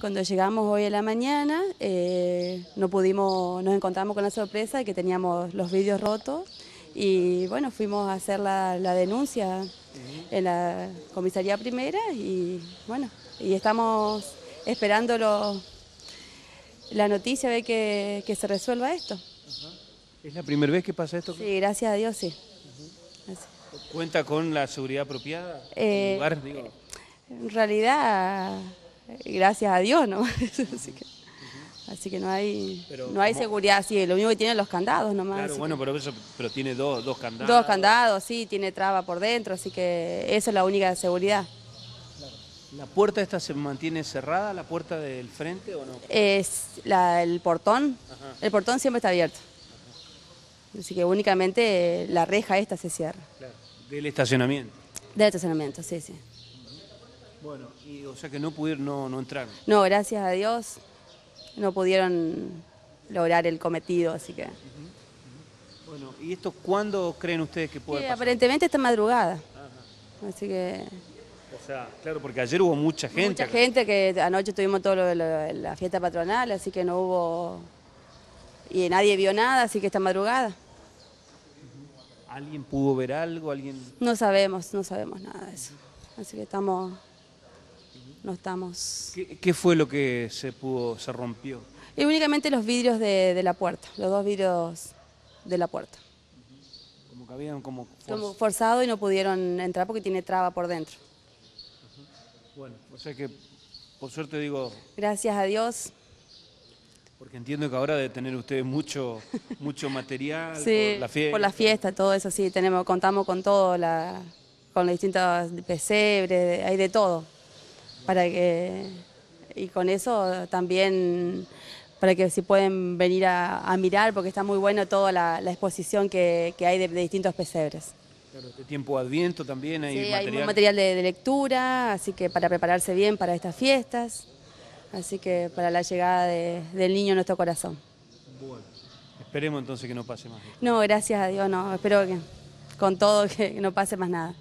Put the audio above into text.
Cuando llegamos hoy en la mañana, eh, no pudimos, nos encontramos con la sorpresa de que teníamos los vídeos rotos y bueno, fuimos a hacer la, denuncia en la comisaría primera y bueno, y estamos esperando la noticia de que, se resuelva esto. ¿Es la primera vez que pasa esto? Sí, gracias a Dios, sí. ¿Cuenta con la seguridad apropiada? Eh, en realidad eh, gracias a Dios, ¿no? así, que, no hay, no hay seguridad, sí, lo único que tiene los candados nomás. Claro, bueno, pero, pero tiene dos, dos candados. Dos candados, sí, tiene traba por dentro, así que esa es la única seguridad. ¿La puerta esta se mantiene cerrada, la puerta del frente o no? Es el portón, el portón siempre está abierto. Así que únicamente la reja esta se cierra. Del estacionamiento. Del estacionamiento, sí, sí. Bueno, o sea que no pudieron, no, no entraron. No, gracias a Dios no pudieron lograr el cometido, así que... Bueno, ¿y esto cuándo creen ustedes que puede sí, aparentemente esta madrugada, así que... O sea, claro, porque ayer hubo mucha gente. Mucha gente que anoche tuvimos todo lo de la, fiesta patronal, así que no hubo... Y nadie vio nada, así que está madrugada. ¿Alguien pudo ver algo? ¿Alguien... No sabemos, no sabemos nada de eso. Así que estamos no estamos... ¿Qué, fue lo que se pudo, se rompió? únicamente los vidrios de, la puerta, los dos vidrios de la puerta. Como que habían como, como forzado y no pudieron entrar porque tiene traba por dentro. Bueno, o sea que por suerte digo... Gracias a Dios. Porque entiendo que ahora de tener ustedes mucho, mucho material sí, por la fiesta. todo eso sí, tenemos, contamos con todo, la, con los distintas pesebres, hay de todo para que y con eso también para que si pueden venir a, mirar, porque está muy bueno toda la, exposición que, hay de, distintos pesebres. Claro, este tiempo adviento también hay sí, material. hay material de, lectura, así que para prepararse bien para estas fiestas, así que para la llegada del niño en nuestro corazón. Bueno, esperemos entonces que no pase más. No, gracias a Dios, no, espero que con todo que no pase más nada.